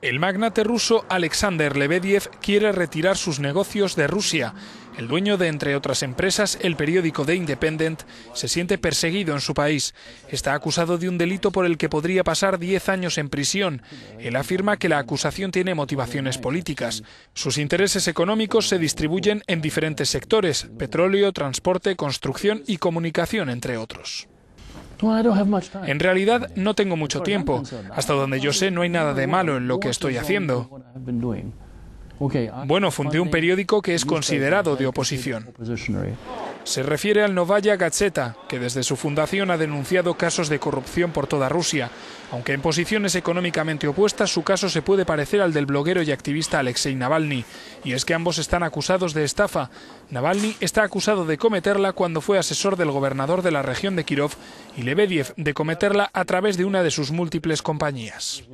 El magnate ruso Alexander Lebedev quiere retirar sus negocios de Rusia. El dueño de, entre otras empresas, el periódico The Independent, se siente perseguido en su país. Está acusado de un delito por el que podría pasar 10 años en prisión. Él afirma que la acusación tiene motivaciones políticas. Sus intereses económicos se distribuyen en diferentes sectores, petróleo, transporte, construcción y comunicación, entre otros. En realidad no tengo mucho tiempo. Hasta donde yo sé no hay nada de malo en lo que estoy haciendo. Ah, bueno, fundé un periódico que es considerado de oposición. Se refiere al Novaya Gazeta, que desde su fundación ha denunciado casos de corrupción por toda Rusia. Aunque en posiciones económicamente opuestas, su caso se puede parecer al del bloguero y activista Alexei Navalny. Y es que ambos están acusados de estafa. Navalny está acusado de cometerla cuando fue asesor del gobernador de la región de Kirov y Lebedev de cometerla a través de una de sus múltiples compañías.